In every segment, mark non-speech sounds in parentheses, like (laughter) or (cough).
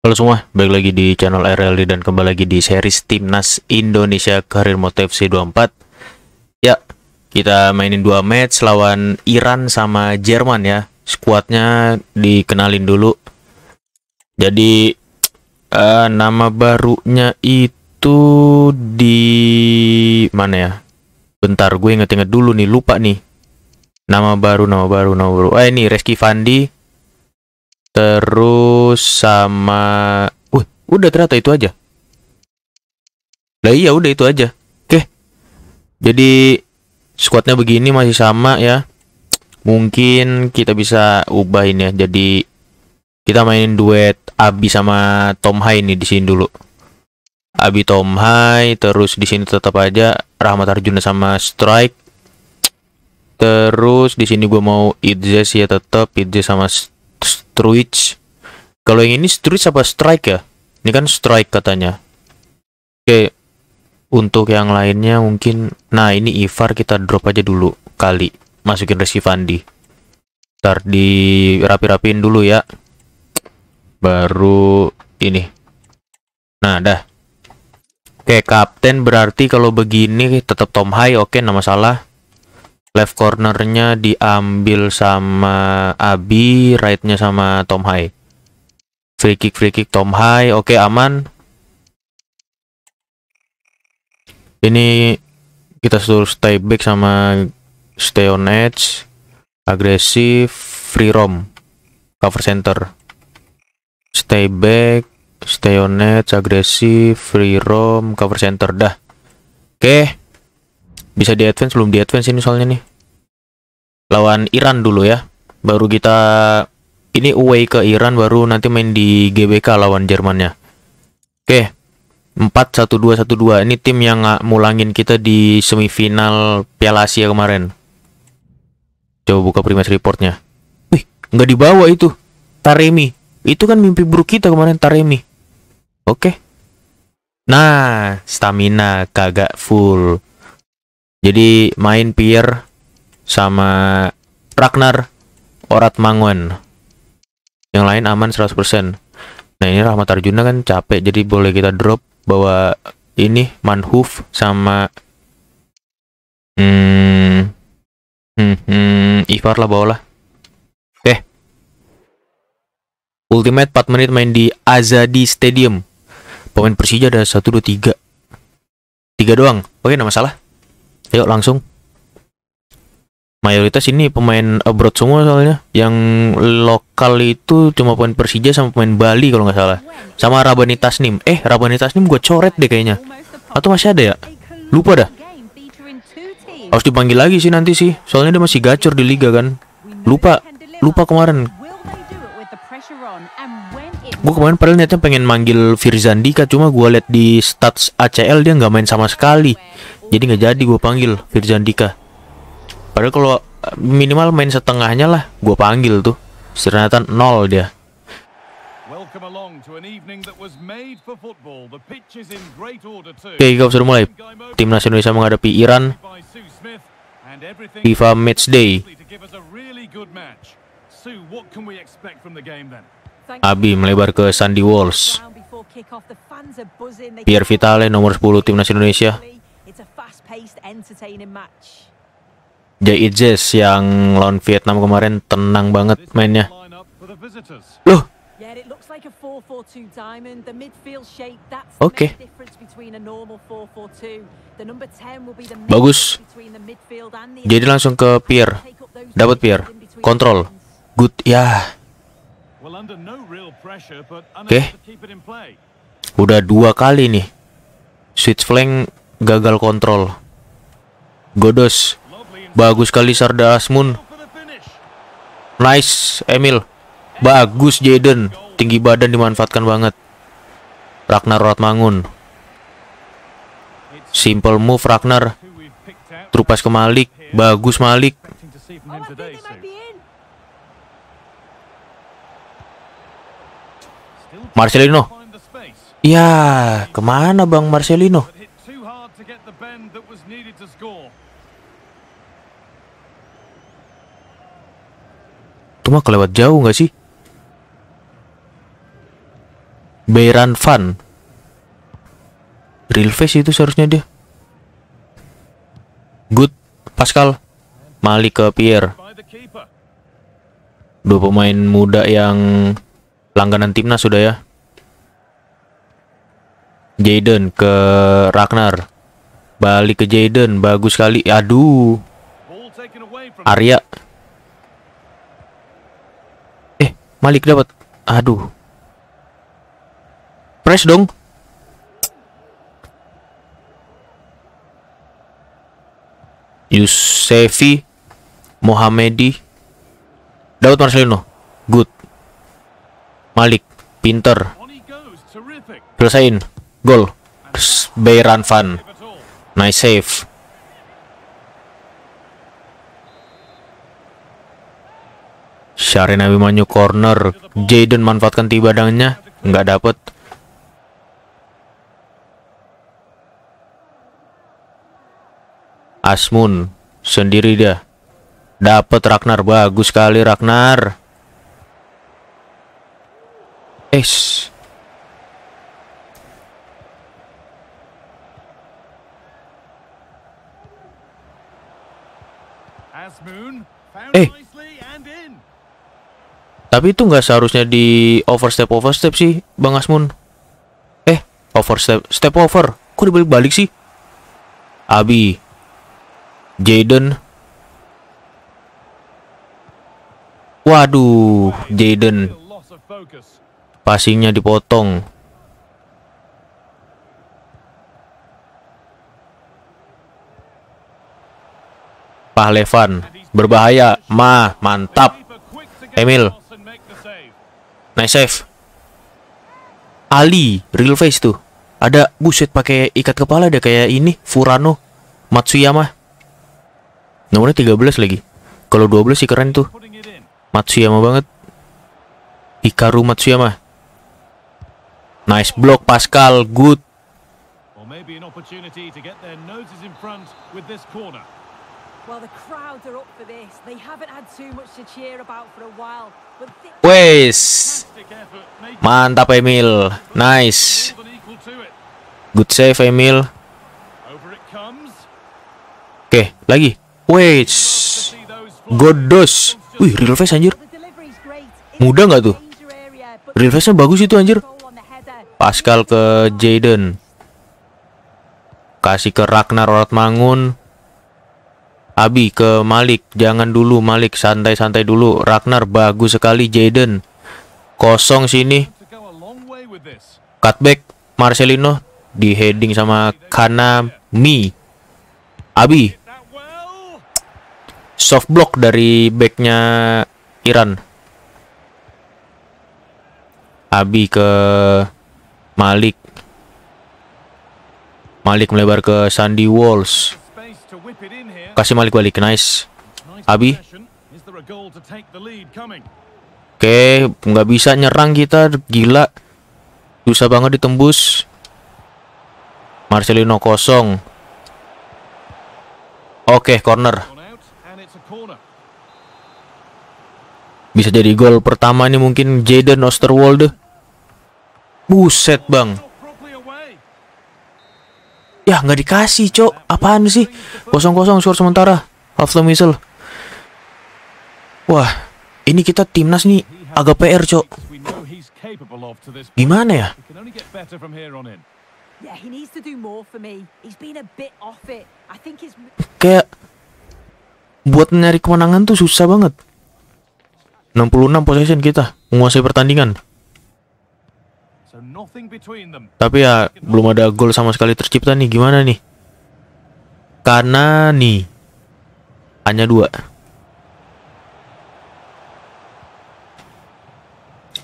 Halo semua, balik lagi di channel RLD dan kembali lagi di series Timnas Indonesia Karir Moto FC 24 Ya, kita mainin dua match lawan Iran sama Jerman ya Squadnya dikenalin dulu Jadi, uh, nama barunya itu di... mana ya? Bentar, gue inget-inget dulu nih, lupa nih Nama baru, nama baru, nama baru Eh ini Reski Fandi Terus sama... Uh, udah ternyata itu aja. Lah iya udah itu aja. Oke. Jadi squadnya begini masih sama ya. Mungkin kita bisa ubah ini ya. Jadi kita mainin duet Abi sama Tom Hai nih di sini dulu. Abi Tom Hai terus di sini tetap aja Rahmat Arjuna sama Strike. Terus di sini gue mau Idjes ya tetap Idjes sama Strike Struich. Kalau yang ini Struich apa Strike ya? Ini kan Strike katanya. Oke, untuk yang lainnya mungkin... Nah, ini Ivar kita drop aja dulu kali. Masukin Resivandi. Ntar dirapi-rapiin dulu ya. Baru ini. Nah, dah. Oke, Kapten berarti kalau begini tetap Tom High. Oke, nama salah left cornernya diambil sama Abi rightnya sama Tom Hai free kick free kick Tom Hai oke okay, aman ini kita suruh stay back sama stay on edge agresif free roam cover center stay back stay on edge agresif free roam cover center dah oke okay bisa di advance belum di advance ini soalnya nih lawan Iran dulu ya baru kita ini away ke Iran baru nanti main di GBK lawan Jermannya oke 4-1-2-1-2 ini tim yang mulangin kita di semifinal Piala Asia kemarin coba buka primas reportnya wih nggak dibawa itu Taremi itu kan mimpi buruk kita kemarin Taremi oke nah stamina kagak full jadi main Pier sama Ragnar Orat Mangwen. Yang lain aman 100%. Nah, ini Rahmat Arjuna kan capek jadi boleh kita drop bahwa ini Manhoof sama hmm, hmm, hmm Ivar lah bawalah. Oke. Eh. Okay. Ultimate 4 menit main di Azadi Stadium. Pemain Persija ada 1 2 3. 3 doang. Oke, okay, enggak masalah. Ayo langsung. Mayoritas ini pemain abroad semua soalnya. Yang lokal itu cuma pemain Persija sama pemain Bali kalau nggak salah. Sama Rabanitasnim. Nim. Eh, Rabanitasnim Nim gue coret deh kayaknya. Atau masih ada ya? Lupa dah. Harus dipanggil lagi sih nanti sih. Soalnya dia masih gacor di liga kan. Lupa. Lupa kemarin. Gue kemarin padahal niatnya pengen manggil Firzandika cuma gue liat di stats ACL dia nggak main sama sekali jadi nggak jadi gue panggil Firjan Dika padahal kalau eh, minimal main setengahnya lah gue panggil tuh ternyata nol dia Oke, kita sudah mulai. Timnas Indonesia menghadapi Iran. FIFA Match Day. Abi melebar ke Sandy Walls. Pierre Vitale nomor 10 Timnas Indonesia E Jez yang lawan Vietnam kemarin tenang banget mainnya. Loh. Oke. Okay. Bagus. Jadi langsung ke Pierre. Dapat Pierre. Kontrol. Good ya. Yeah. Oke. Okay. Udah dua kali nih. Switch flank gagal kontrol. Godos. Bagus sekali Sarda Asmun. Nice, Emil. Bagus Jaden. Tinggi badan dimanfaatkan banget. Ragnar Ratmangun. Simple move Ragnar. terupas ke Malik. Bagus Malik. Marcelino. Ya, kemana Bang Marcelino? bend that was needed to mah kelewat jauh nggak sih? Beran Van. Real face itu seharusnya dia. Good. Pascal. Malik ke Pierre. Dua pemain muda yang langganan timnas sudah ya. Jaden ke Ragnar. Balik ke Jaden, bagus sekali. Aduh. Arya. Eh, Malik dapat. Aduh. Press dong. Yusefi Mohamedi Daud Marcelino Good Malik Pinter Selesain Gol Beiran Van Nice save. Syarina Bimanyu corner. Jaden manfaatkan tiba badannya. Nggak dapet. Asmun sendiri dia Dapat Ragnar bagus sekali Ragnar. Es. Eh. Tapi itu nggak seharusnya di overstep overstep sih, Bang Asmun. Eh, overstep step over. Kok dibalik-balik sih? Abi. Jaden. Waduh, Jaden. Passingnya dipotong. Pahlevan. Berbahaya. Ma, mantap. Emil. Nice save. Ali, real face tuh. Ada buset pakai ikat kepala deh kayak ini Furano Matsuyama. Nomornya 13 lagi. Kalau 12 sih keren tuh. Matsuyama banget. Hikaru Matsuyama. Nice block Pascal, good. Wes. Mantap Emil. Nice. Good save Emil. Oke, okay, lagi. Wes. Godos. Wih, real face anjir. Mudah nggak tuh? Real face-nya bagus itu anjir. Pascal ke Jaden. Kasih ke Ragnar Mangun. Abi ke Malik, jangan dulu Malik, santai-santai dulu. Ragnar bagus sekali Jaden. Kosong sini. Cutback Marcelino di heading sama Kanami. Abi. Soft block dari backnya Iran. Abi ke Malik. Malik melebar ke Sandy Walls kasih Malik balik nice Abi Oke okay, nggak bisa nyerang kita gila susah banget ditembus Marcelino kosong Oke okay, corner bisa jadi gol pertama nih mungkin Jaden Osterwald. buset bang Ya nggak dikasih cok Apaan sih Kosong-kosong skor sementara Half the missile Wah Ini kita timnas nih Agak PR cok Gimana ya Kayak Buat nyari kemenangan tuh susah banget 66 possession kita Menguasai pertandingan tapi ya belum ada gol sama sekali tercipta nih. Gimana nih? Karena nih hanya dua.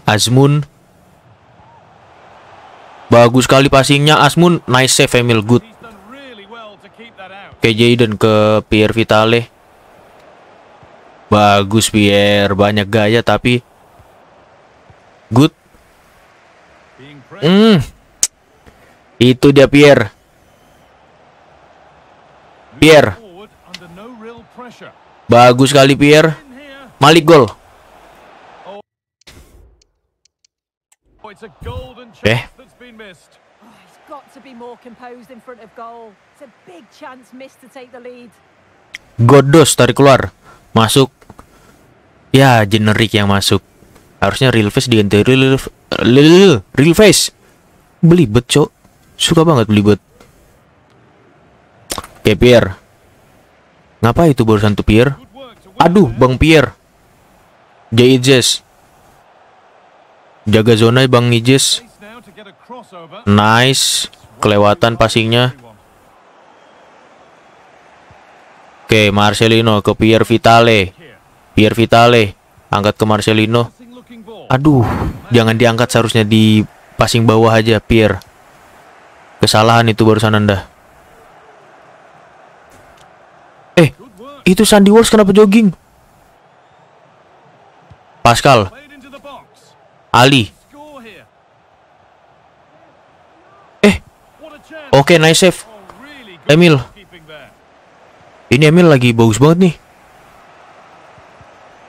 Azmun Bagus sekali passingnya Azmun Nice save Emil Good KJ dan ke Pierre Vitale Bagus Pierre Banyak gaya tapi Good Hmm. Itu dia Pierre. Pierre. Bagus sekali Pierre. Malik gol. Eh. Godos tarik keluar. Masuk. Ya, generik yang masuk. Harusnya real face diganti real, Lil, real face. Belibet, Cok. Suka banget belibet. Ya, Pierre. Ngapa itu barusan tuh Pierre? Aduh, Bang Pierre. jijes Jaga zona ya, Bang Ijes. Nice. Kelewatan passingnya. Oke, Marcelino ke Pierre Vitale. Pierre Vitale angkat ke Marcelino. Aduh, jangan diangkat seharusnya di passing bawah aja, Pierre. Kesalahan itu barusan Anda. Eh, itu Sandy Walsh kenapa jogging? Pascal. Ali. Eh. Oke, okay, nice save. Emil. Ini Emil lagi bagus banget nih.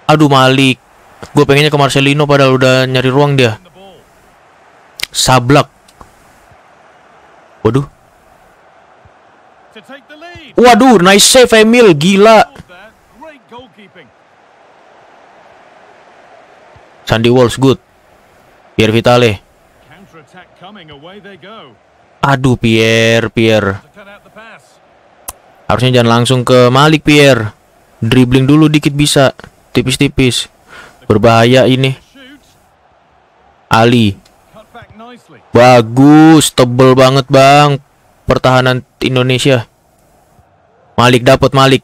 Aduh, Malik. Gue pengennya ke Marcelino padahal udah nyari ruang dia. Sablak. Waduh. Waduh, nice save Emil, gila. Sandy Walls good. Pierre Vitale. Aduh, Pierre, Pierre. Harusnya jangan langsung ke Malik Pierre. Dribbling dulu dikit bisa, tipis-tipis. Berbahaya ini. Ali. Bagus, tebel banget, Bang. Pertahanan Indonesia. Malik dapat Malik.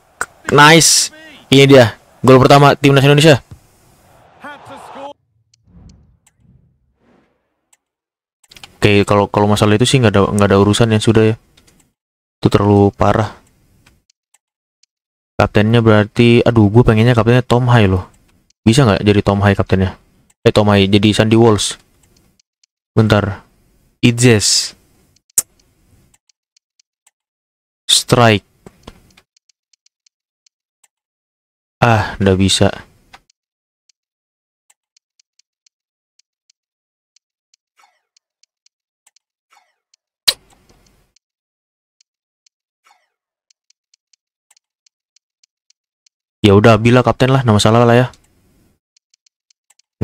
Nice. Ini dia gol pertama timnas Indonesia. Oke, kalau kalau masalah itu sih nggak ada nggak ada urusan yang sudah ya. Itu terlalu parah. Kaptennya berarti aduh gue pengennya kaptennya Tom High loh. Bisa nggak jadi Tom High kaptennya? Eh Tom High jadi Sandy Walls. Bentar. Idzes. Strike. Ah, nggak bisa. Ya udah, bila kapten lah, nama salah lah ya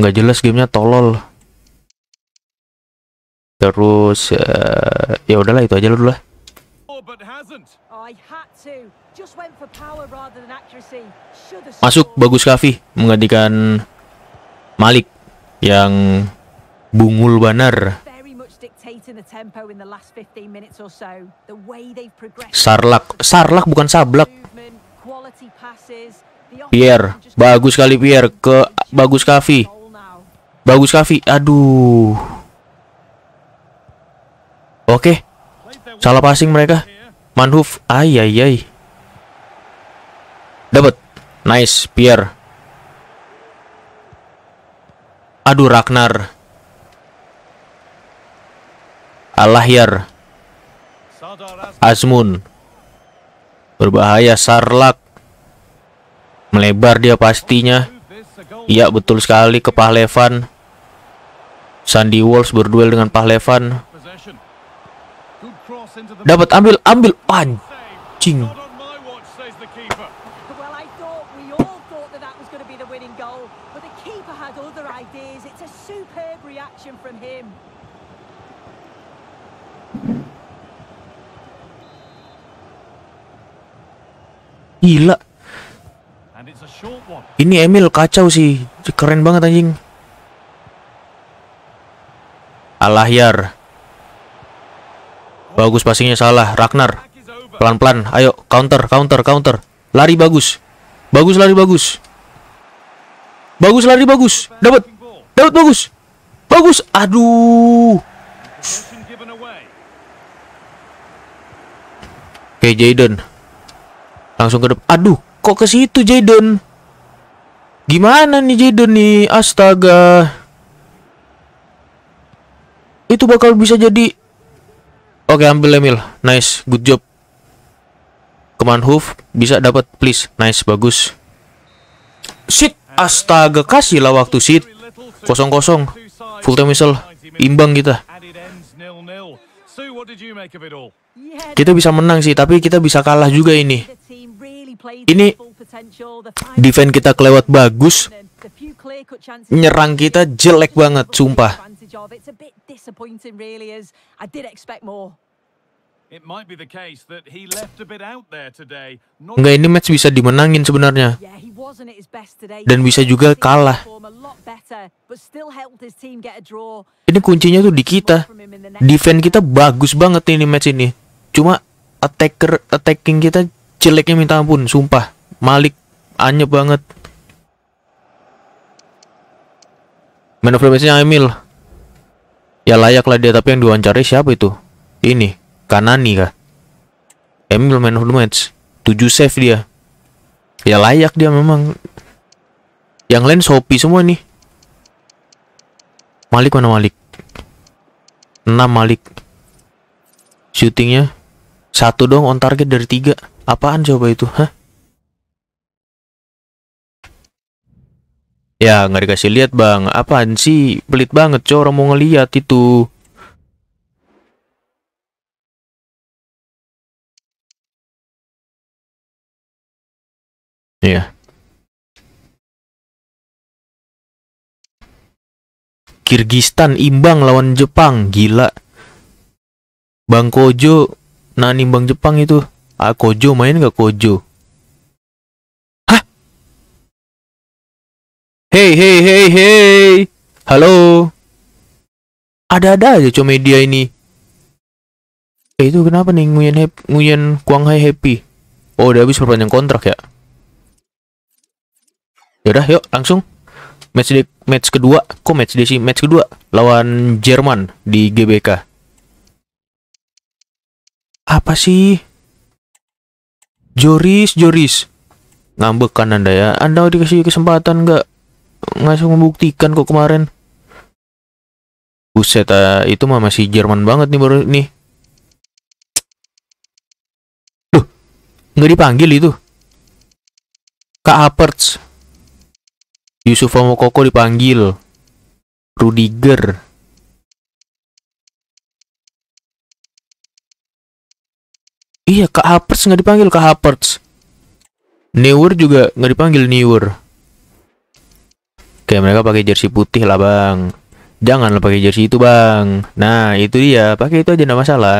nggak jelas gamenya tolol terus uh, ya udahlah itu aja dulu lah masuk bagus kafi menggantikan Malik yang bungul banar Sarlak Sarlak bukan Sablak Pierre bagus kali Pierre ke bagus kafi Bagus Kavi. Aduh. Oke. Salah passing mereka. Manhuf. Ay ay ay. Dapat. Nice, Pierre. Aduh Ragnar. Alahyar. Azmun. Berbahaya Sarlak. Melebar dia pastinya. Iya betul sekali ke Pahlevan. Sandy Walsh berduel dengan Pahlevan. Dapat ambil, ambil. pancing. Gila. Ini Emil kacau sih. Keren banget anjing. Alahyar. Bagus passingnya salah. Ragnar. Pelan-pelan. Ayo, counter, counter, counter. Lari bagus. Bagus lari bagus. Bagus lari bagus. Dapat. Dapat bagus. Bagus. Aduh. Oke, okay, Jaden. Langsung ke depan. Aduh, kok ke situ Jaden? Gimana nih Jaden nih? Astaga itu bakal bisa jadi Oke ambil Emil Nice good job Command hoof Bisa dapat please Nice bagus Shit Astaga kasih lah waktu shit Kosong-kosong Full time misal Imbang kita Kita bisa menang sih Tapi kita bisa kalah juga ini Ini Defense kita kelewat bagus Nyerang kita jelek banget Sumpah of. It's a bit disappointing, really, as I did expect more. It might be the case that he left a bit out there today. Enggak, ini match bisa dimenangin sebenarnya. Dan bisa juga kalah. Ini kuncinya tuh di kita. Defense kita bagus banget ini match ini. Cuma attacker attacking kita jeleknya minta ampun, sumpah. Malik anyep banget. Man of the match-nya Emil. Ya layak lah dia, tapi yang diwawancarai siapa itu? Ini, Kanani kah? Emil man of the match. 7 save dia. Ya layak dia memang. Yang lain sopi semua nih. Malik mana Malik? 6 Malik. Shootingnya. Satu dong on target dari tiga. Apaan coba itu? Hah? Ya nggak dikasih lihat bang, apaan sih? Pelit banget cowok orang mau ngeliat itu. Iya. Kirgistan imbang lawan Jepang, gila. Bang Kojo, nah imbang Jepang itu. Ah, Kojo main nggak Kojo? Hey, hey, hey, hey. Halo. Ada-ada aja media ini. Eh, itu kenapa nih Nguyen, Hep, Nguyen Kuang Hai Happy? Oh, udah habis perpanjang kontrak ya? Yaudah, yuk langsung. Match, di match kedua. Kok match di sih? Match kedua. Lawan Jerman di GBK. Apa sih? Joris, Joris. Ngambek kan Anda ya? Anda dikasih kesempatan nggak? usah membuktikan kok kemarin. Buset, uh, itu mah masih Jerman banget nih baru nih. Duh, nggak dipanggil itu. Kak Aperts. Yusuf koko dipanggil. Rudiger. Iya, Kak Aperts nggak dipanggil Kak Aperts Neuer juga nggak dipanggil Neuer. Oke mereka pakai jersey putih lah bang. Jangan lo pakai jersey itu bang. Nah itu dia, pakai itu aja nggak masalah.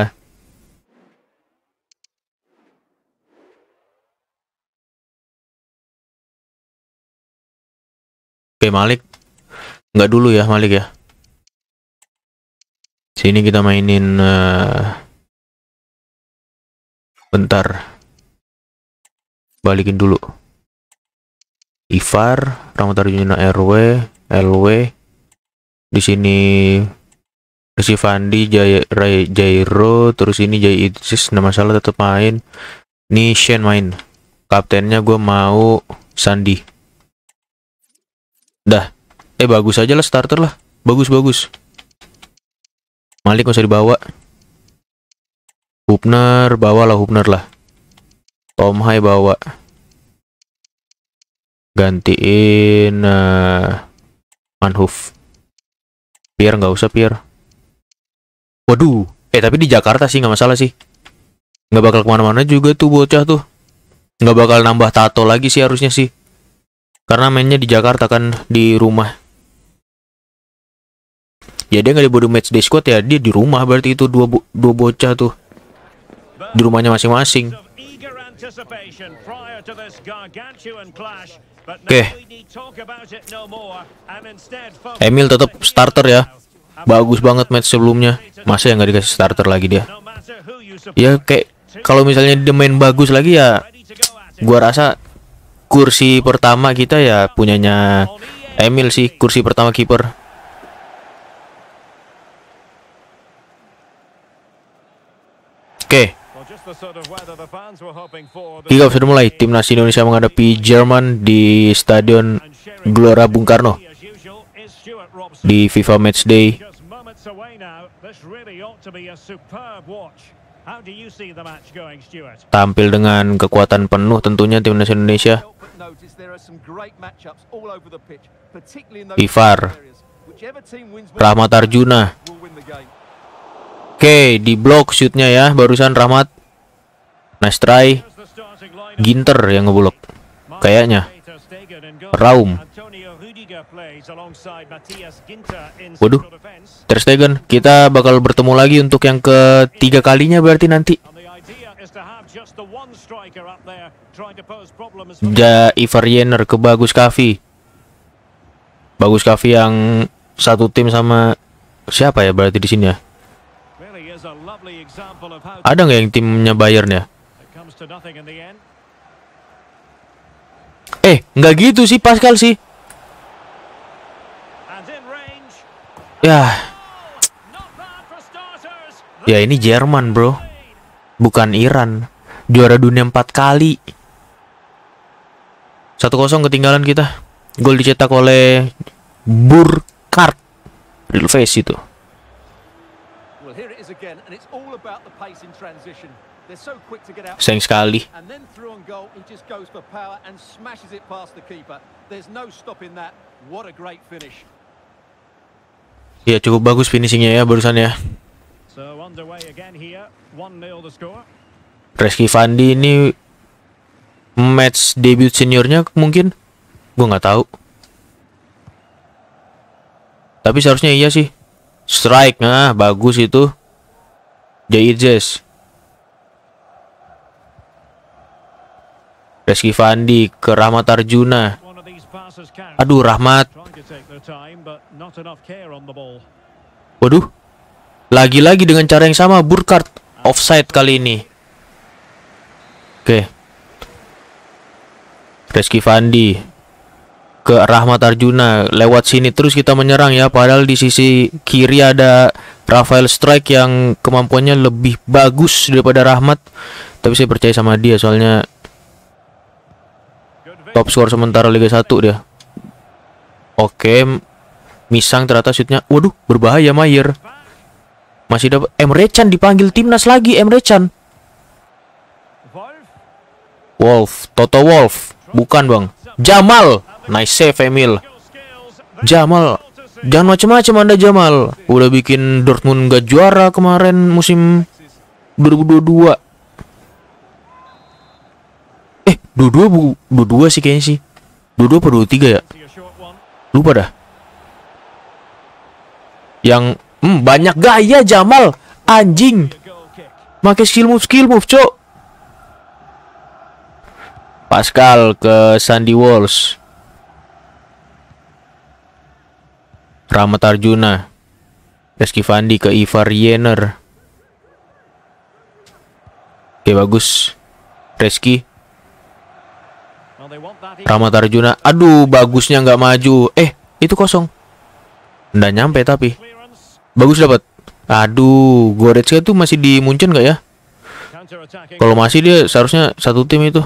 Oke Malik, Enggak dulu ya Malik ya. Sini kita mainin uh, bentar. Balikin dulu. IFAR, Ramadhan Yunina RW, LW, di sini Resi Fandi, Jai, Ray, Jairo, terus ini Jai Idris, nama salah tetap main, ini Shen main, kaptennya gue mau Sandi, dah, eh bagus aja lah starter lah, bagus bagus, Malik nggak usah dibawa, Hubner bawa lah Hubner lah, Tom Hai bawa gantiin uh, eh, manhuf biar nggak usah biar waduh eh tapi di Jakarta sih nggak masalah sih nggak bakal kemana-mana juga tuh bocah tuh nggak bakal nambah tato lagi sih harusnya sih karena mainnya di Jakarta kan di rumah ya dia nggak di body match day squad ya dia di rumah berarti itu dua bo dua bocah tuh di rumahnya masing-masing Oke, Emil tetap starter ya. Bagus banget match sebelumnya. Masa yang nggak dikasih starter lagi dia. Ya kayak kalau misalnya dia main bagus lagi ya gua rasa kursi pertama kita ya punyanya Emil sih kursi pertama kiper. Oke. Okay. Tiga sudah mulai timnas Indonesia menghadapi Jerman di Stadion Gelora Bung Karno di FIFA Match Day. Tampil dengan kekuatan penuh tentunya timnas Indonesia. Ivar, Rahmat Arjuna. Oke, okay, di blok shootnya ya barusan Rahmat. Nice try. Ginter yang ngeblok. Kayaknya. Raum. Waduh. Ter Stegen, kita bakal bertemu lagi untuk yang ketiga kalinya berarti nanti. Ja Ivar Jenner ke Bagus Kavi. Bagus Kavi yang satu tim sama siapa ya berarti di sini ya? Ada nggak yang timnya Bayern ya? Eh, nggak gitu sih Pascal sih. Ya. Ya ini Jerman, Bro. Bukan Iran. Juara dunia empat kali. Satu kosong ketinggalan kita. Gol dicetak oleh Burkart. Real face itu. Sayang sekali. Ya cukup bagus finishingnya ya barusan ya. Reski Fandi ini match debut seniornya mungkin gue nggak tahu tapi seharusnya iya sih strike nah bagus itu Jay Jazz Reski Fandi ke Rahmat Arjuna. Aduh, Rahmat. Waduh. Lagi-lagi dengan cara yang sama, Burkart offside kali ini. Oke. Reski Fandi ke Rahmat Arjuna lewat sini terus kita menyerang ya padahal di sisi kiri ada Rafael Strike yang kemampuannya lebih bagus daripada Rahmat tapi saya percaya sama dia soalnya Top skor sementara Liga 1 dia. Oke. Misang ternyata shootnya. Waduh, berbahaya Mayer. Masih dapat Emre Can dipanggil timnas lagi Emre Can. Wolf, Toto Wolf. Bukan, Bang. Jamal. Nice save Emil. Jamal. Jangan macam-macam Anda Jamal. Udah bikin Dortmund gak juara kemarin musim 2022 Dua-dua bu, dua-dua sih kayaknya sih. Dua-dua per dua-tiga ya. Lupa dah. Yang hmm, banyak gaya Jamal anjing. Pakai skill move skill move, Cok. Pascal ke Sandy Walls. Ramat Arjuna. Reski Fandi ke Ivar Yener. Oke, bagus. Reski Tama Tarjuna, aduh bagusnya nggak maju. Eh, itu kosong. Nggak nyampe tapi. Bagus dapat. Aduh, Goretzka itu masih di Munchen nggak ya? Kalau masih dia seharusnya satu tim itu.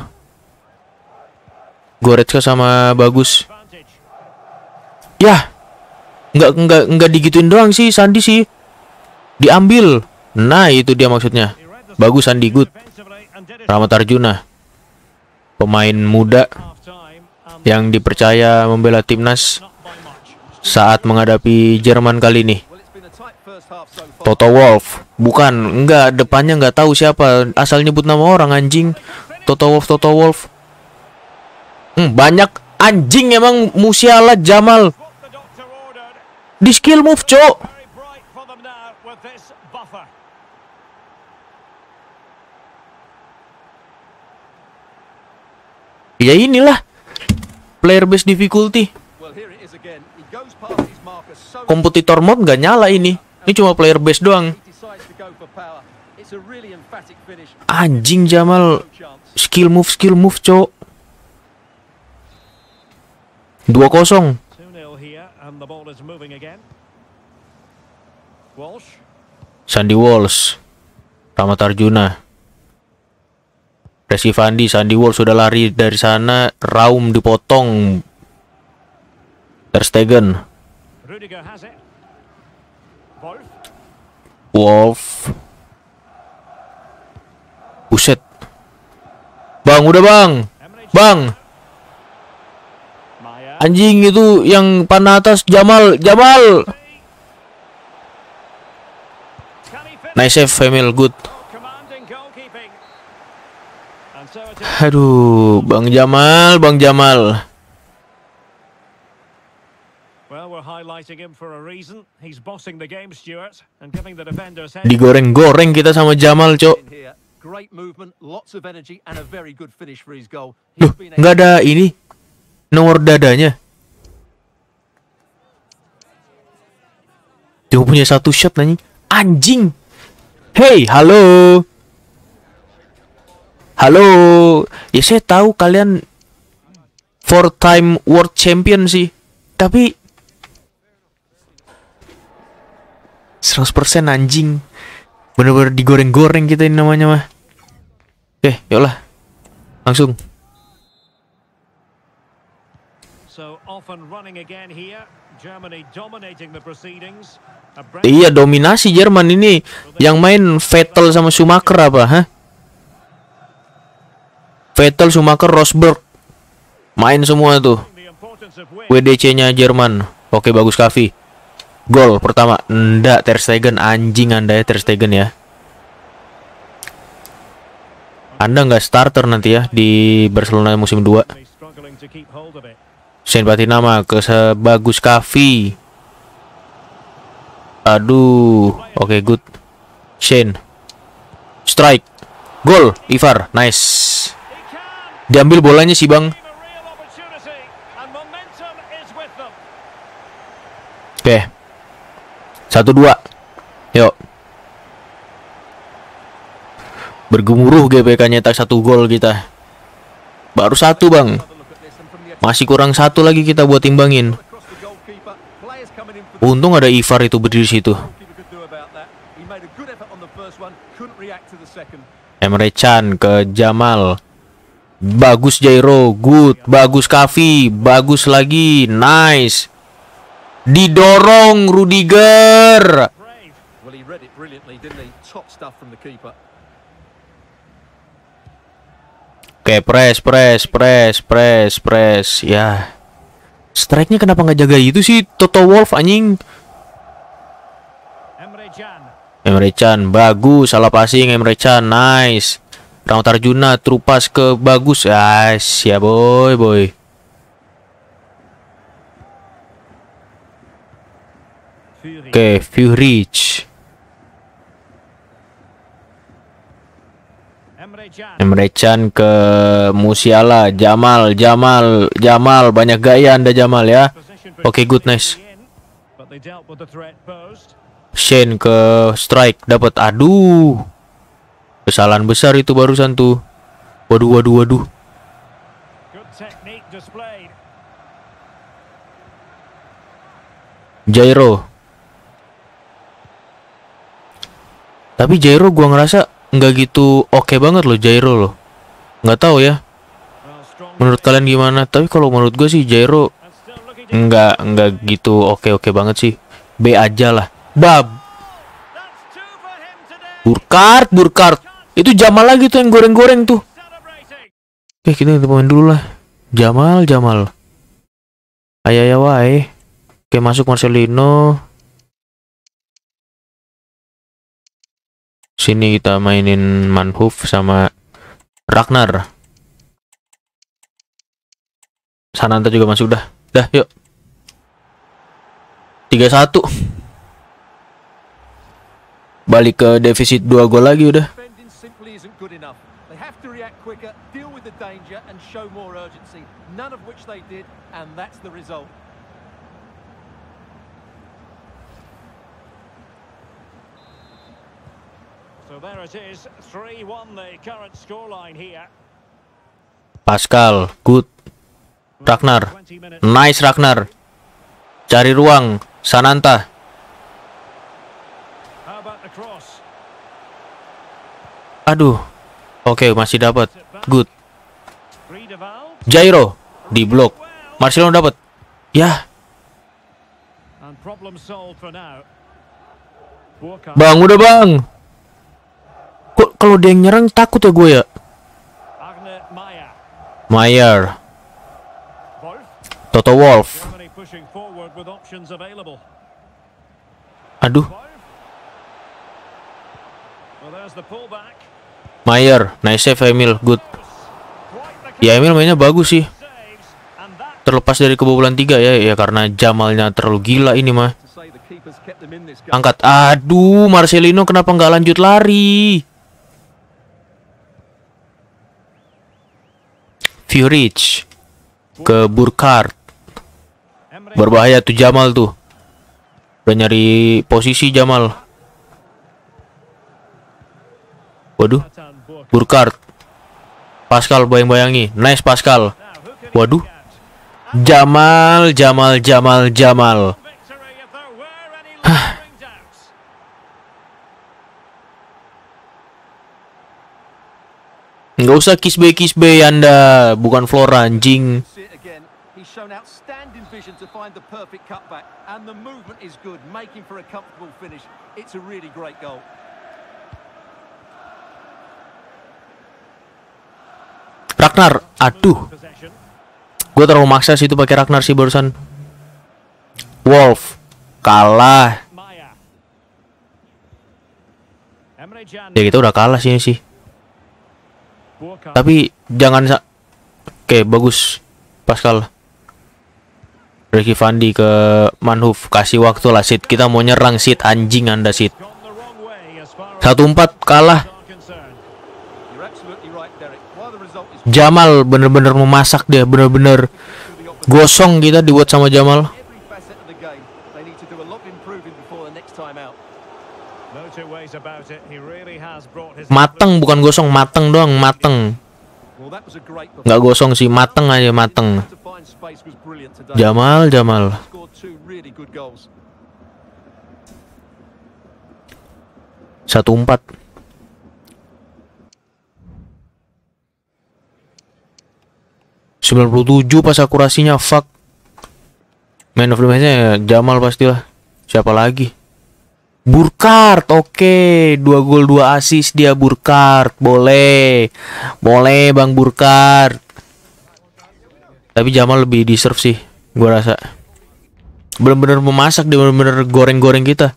Goretzka sama Bagus. Yah, nggak nggak nggak digituin doang sih Sandi sih. Diambil. Nah itu dia maksudnya. Bagus Sandi good. Ramat Arjuna pemain muda yang dipercaya membela timnas saat menghadapi Jerman kali ini. Toto Wolf, bukan, enggak, depannya enggak tahu siapa, asal nyebut nama orang anjing. Toto Wolf, Toto Wolf. Hmm, banyak anjing emang Musiala Jamal. Di skill move, cok. Ya inilah player base difficulty. Kompetitor mode nggak nyala ini. Ini cuma player base doang. Anjing Jamal skill move skill move cok. 2 kosong. Sandy Walsh. Ramat Arjuna. Resi Fandi, Sandy Wall sudah lari dari sana. Raum dipotong. Ter Wolf. Buset. Bang, udah bang. Bang. Anjing itu yang panah atas Jamal. Jamal. Nice save, Emil. Good. Aduh, Bang Jamal, Bang Jamal. Digoreng-goreng kita sama Jamal, Cok. Duh, nggak ada ini nomor dadanya. Cuma punya satu shot nanyi. Anjing. Hey, halo. Halo, ya saya tahu kalian four time world champion sih. Tapi 100% anjing. Bener-bener digoreng-goreng kita ini namanya mah. Oke, yolah. Langsung. Iya dominasi Jerman ini yang main Vettel sama Schumacher apa, ha? Vettel, Schumacher, Rosberg. Main semua tuh. WDC-nya Jerman. Oke, bagus Kavi. Gol pertama. Ndak Ter Stegen anjing Anda ya Ter Stegen ya. Anda nggak starter nanti ya di Barcelona musim 2. berarti nama ke sebagus Kavi. Aduh, oke good. Shane. Strike. Gol, Ivar. Nice. Diambil bolanya sih bang. Oke. Satu dua. Yuk. Bergemuruh GBK nyetak satu gol kita. Baru satu bang. Masih kurang satu lagi kita buat timbangin. Untung ada Ivar itu berdiri situ. Emre Can ke Jamal. Bagus Jairo, good. Bagus Kavi, bagus lagi. Nice. Didorong Rudiger. Oke, press, press, press, press, press. Ya. Yeah. Strike-nya kenapa nggak jaga itu sih Toto Wolf anjing? Emre Can bagus, salah passing Emre Can, nice. Rang Tarjuna terupas ke Bagus. guys, ya boy boy. Oke, okay, view reach. Emre Can ke Musiala, Jamal, Jamal, Jamal, banyak gaya Anda Jamal ya. Oke, okay, good Shane ke strike dapat aduh Kesalahan besar itu barusan tuh. Waduh, waduh, waduh. Jairo. Tapi Jairo gua ngerasa nggak gitu oke okay banget loh Jairo loh. Nggak tahu ya. Menurut kalian gimana? Tapi kalau menurut gue sih Jairo nggak nggak gitu oke okay oke -okay banget sih. B aja lah. Bab. Burkart, Burkart. Itu Jamal lagi tuh yang goreng-goreng tuh. Oke, kita ganti pemain dulu lah. Jamal, Jamal. Ayah ayah, wae. Oke, masuk Marcelino. Sini kita mainin Manhoof sama Ragnar. Sananta juga masuk dah. Dah, yuk. 3-1. Balik ke defisit 2 gol lagi udah. good enough. They have to react quicker, deal with the danger and show more urgency, none of which they did, and that's the result. So there it is, 3-1 the current scoreline here. Pascal, good. Ragnar, nice Ragnar. Cari ruang, Sananta. Aduh, Oke, okay, masih dapat. Good. Jairo di blok. Marcelo dapat. Ya. Bang, udah bang. Kok kalau dia yang nyerang takut ya gue ya. Mayer. Toto Wolf. Aduh. Mayer, nice save Emil, good. Ya Emil mainnya bagus sih. Terlepas dari kebobolan tiga ya, ya karena Jamalnya terlalu gila ini mah. Angkat, aduh Marcelino kenapa nggak lanjut lari? Furich ke Burkhardt. Berbahaya tuh Jamal tuh. Udah nyari posisi Jamal. Waduh. Burkart. Pascal bayang-bayangi. Nice Pascal. Waduh. Jamal, Jamal, Jamal, Jamal. (sighs) Nggak usah kiss bay Anda, bukan Flora anjing. Ragnar, aduh. Gue terlalu maksa sih itu pakai Ragnar sih barusan. Wolf kalah. Ya kita gitu, udah kalah sih sih. Tapi jangan sa Oke, bagus. Pascal. Ricky Fandi ke Manhuf kasih waktu lah Sid kita mau nyerang Sid anjing anda Sid Satu empat, kalah Jamal bener-bener memasak dia bener-bener gosong kita dibuat sama Jamal mateng bukan gosong mateng doang mateng nggak gosong sih mateng aja mateng Jamal Jamal satu empat 97 pas akurasinya fuck man of the matchnya ya, Jamal pastilah siapa lagi Burkart, oke, okay. dua gol dua asis dia Burkart, boleh, boleh bang Burkart. Tapi Jamal lebih deserve sih, gue rasa. Bener-bener memasak dia bener-bener goreng-goreng kita.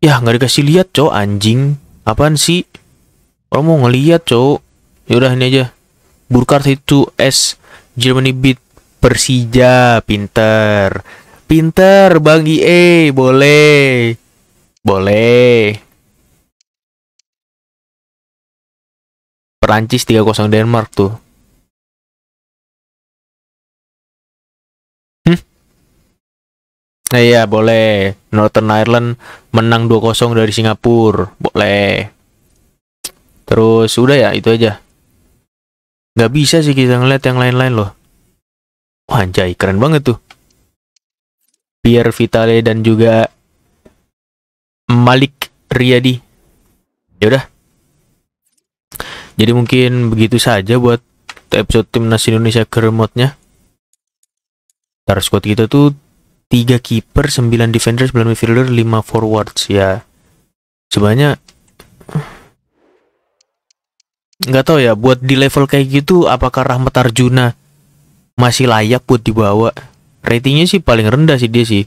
Ya nggak dikasih lihat cow anjing, apaan sih? Orang mau ngeliat cow. Yaudah ini aja. Burkhardt itu S Germany beat Persija pinter pinter Bang IE boleh boleh Perancis 3-0 Denmark tuh Nah, iya boleh Northern Ireland menang 2-0 dari Singapura boleh Terus udah ya itu aja Nggak bisa sih kita ngeliat yang lain-lain loh. Wah, anjay, keren banget tuh. Pierre Vitale dan juga Malik Riyadi. Yaudah. Jadi mungkin begitu saja buat episode timnas Indonesia ke remote-nya. Ntar squad kita tuh 3 kiper, 9 defender, 9 midfielder, 5 forwards ya. Sebenarnya nggak tahu ya buat di level kayak gitu apakah Rahmat Arjuna masih layak buat dibawa ratingnya sih paling rendah sih dia sih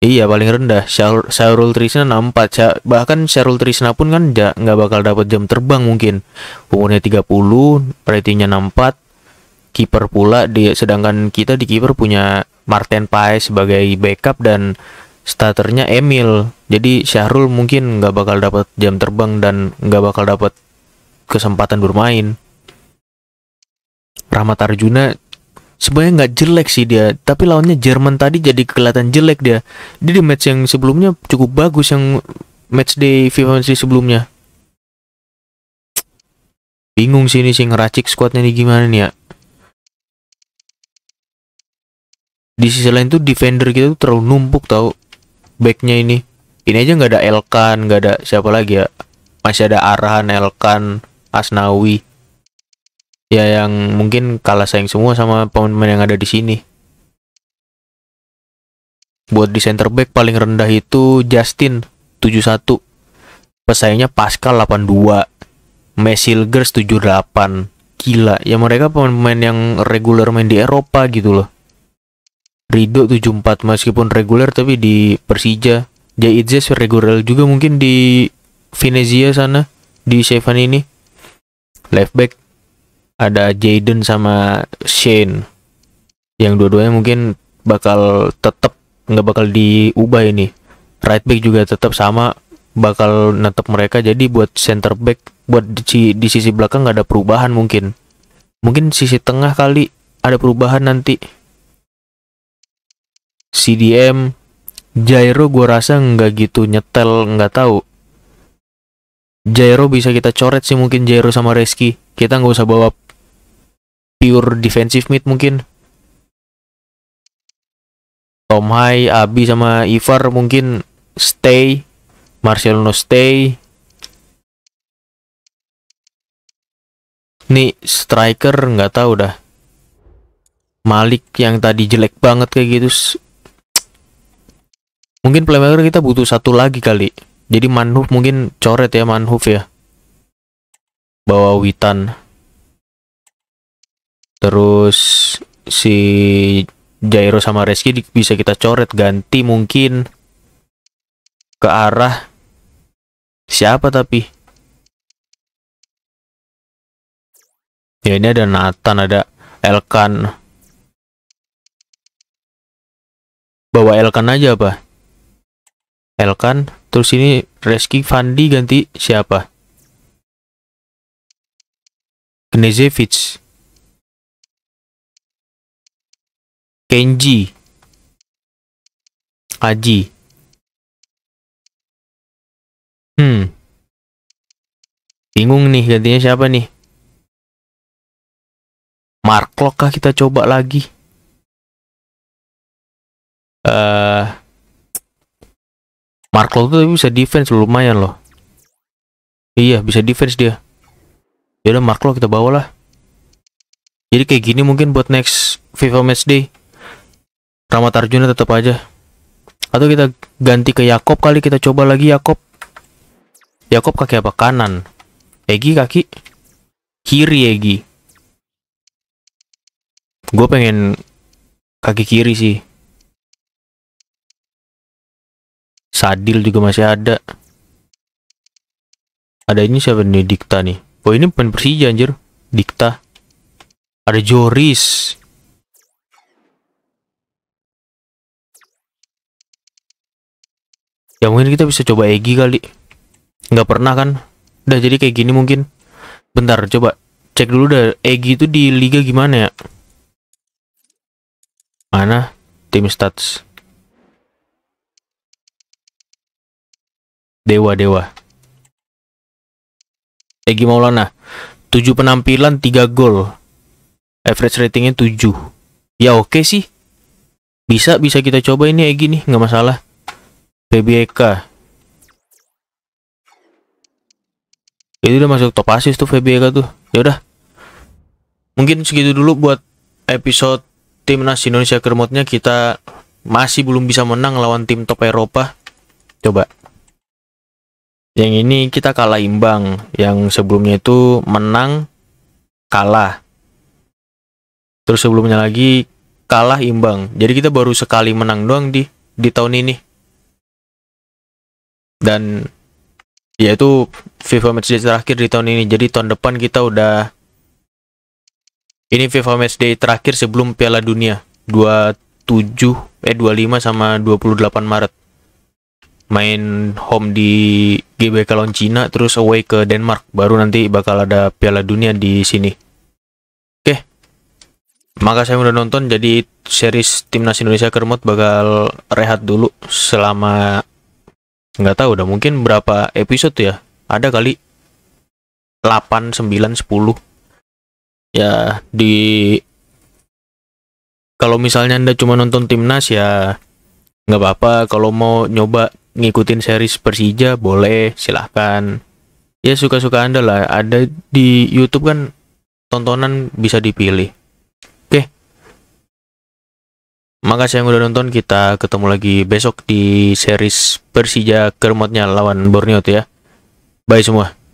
iya paling rendah Syahrul Trisna 64 bahkan Syahrul Trisna pun kan nggak nggak bakal dapat jam terbang mungkin umurnya 30 ratingnya 64 kiper pula dia sedangkan kita di kiper punya Martin Paes sebagai backup dan starternya Emil jadi Syahrul mungkin nggak bakal dapat jam terbang dan nggak bakal dapat kesempatan bermain. Rahmat Arjuna sebenarnya nggak jelek sih dia, tapi lawannya Jerman tadi jadi kelihatan jelek dia. Dia di match yang sebelumnya cukup bagus yang match di FIFA match day sebelumnya. Bingung sih ini sih ngeracik squadnya ini gimana nih ya. Di sisi lain tuh defender kita tuh terlalu numpuk tau backnya ini. Ini aja nggak ada Elkan, nggak ada siapa lagi ya. Masih ada Arhan, Elkan, Asnawi ya yang mungkin kalah sayang semua sama pemain-pemain yang ada di sini buat di center back paling rendah itu Justin 71 pesaingnya Pascal 82 Mesilgers 78 gila ya mereka pemain-pemain yang reguler main di Eropa gitu loh Rido 74 meskipun reguler tapi di Persija Jaidzes reguler juga mungkin di Venezia sana di Seven ini left back ada Jaden sama Shane yang dua-duanya mungkin bakal tetap nggak bakal diubah ini right back juga tetap sama bakal netep mereka jadi buat center back buat di, di sisi belakang nggak ada perubahan mungkin mungkin sisi tengah kali ada perubahan nanti CDM Jairo gue rasa nggak gitu nyetel nggak tahu Jairo bisa kita coret sih mungkin Jairo sama Reski. Kita nggak usah bawa pure defensive mid mungkin. Tom Hai, Abi sama Ivar mungkin stay. Marcelino stay. Nih striker nggak tahu dah. Malik yang tadi jelek banget kayak gitu. Mungkin playmaker kita butuh satu lagi kali. Jadi Manhuf mungkin coret ya Manhuf ya. Bawa Witan. Terus si Jairo sama Reski bisa kita coret ganti mungkin ke arah siapa tapi ya ini ada Nathan ada Elkan bawa Elkan aja apa Elkan. Terus ini Reski Fandi ganti siapa? Knezevic. Kenji. Aji. Hmm. Bingung nih gantinya siapa nih? Mark kah kita coba lagi? Eh... Uh, Mark tuh bisa defense lumayan loh. Iya, bisa defense dia. Ya udah Mark Law kita bawalah. Jadi kayak gini mungkin buat next FIFA Match Day. Rama Tarjuna tetap aja. Atau kita ganti ke Yakob kali kita coba lagi Yakob. Yakob kaki apa? Kanan. Egi kaki kiri Egi. Gue pengen kaki kiri sih. Sadil juga masih ada. Ada ini siapa nih Dikta nih? Oh ini pemain Persija anjir. Dikta. Ada Joris. Ya mungkin kita bisa coba Egi kali. Nggak pernah kan? Udah jadi kayak gini mungkin. Bentar coba cek dulu dah Egi itu di liga gimana ya? Mana? Tim stats. dewa-dewa. Egi Maulana, 7 penampilan, 3 gol. Average ratingnya 7. Ya oke okay sih. Bisa, bisa kita coba ini Egi nih, nggak masalah. PBK. E Itu udah masuk top assist tuh PBK e tuh. Ya udah. Mungkin segitu dulu buat episode timnas Indonesia kermotnya kita masih belum bisa menang lawan tim top Eropa. Coba yang ini kita kalah imbang, yang sebelumnya itu menang kalah. Terus sebelumnya lagi kalah imbang. Jadi kita baru sekali menang doang di di tahun ini. Dan yaitu FIFA Matchday terakhir di tahun ini. Jadi tahun depan kita udah ini FIFA Matchday terakhir sebelum Piala Dunia 27 eh 25 sama 28 Maret main home di GBK lawan Cina terus away ke Denmark baru nanti bakal ada Piala Dunia di sini oke maka saya udah nonton jadi series timnas Indonesia kermot bakal rehat dulu selama nggak tahu udah mungkin berapa episode ya ada kali 8, 9, 10 ya di kalau misalnya anda cuma nonton timnas ya nggak apa-apa kalau mau nyoba ngikutin series Persija boleh silahkan ya suka-suka anda lah ada di YouTube kan tontonan bisa dipilih oke makasih yang udah nonton kita ketemu lagi besok di series Persija Kermotnya lawan Borneo tuh ya bye semua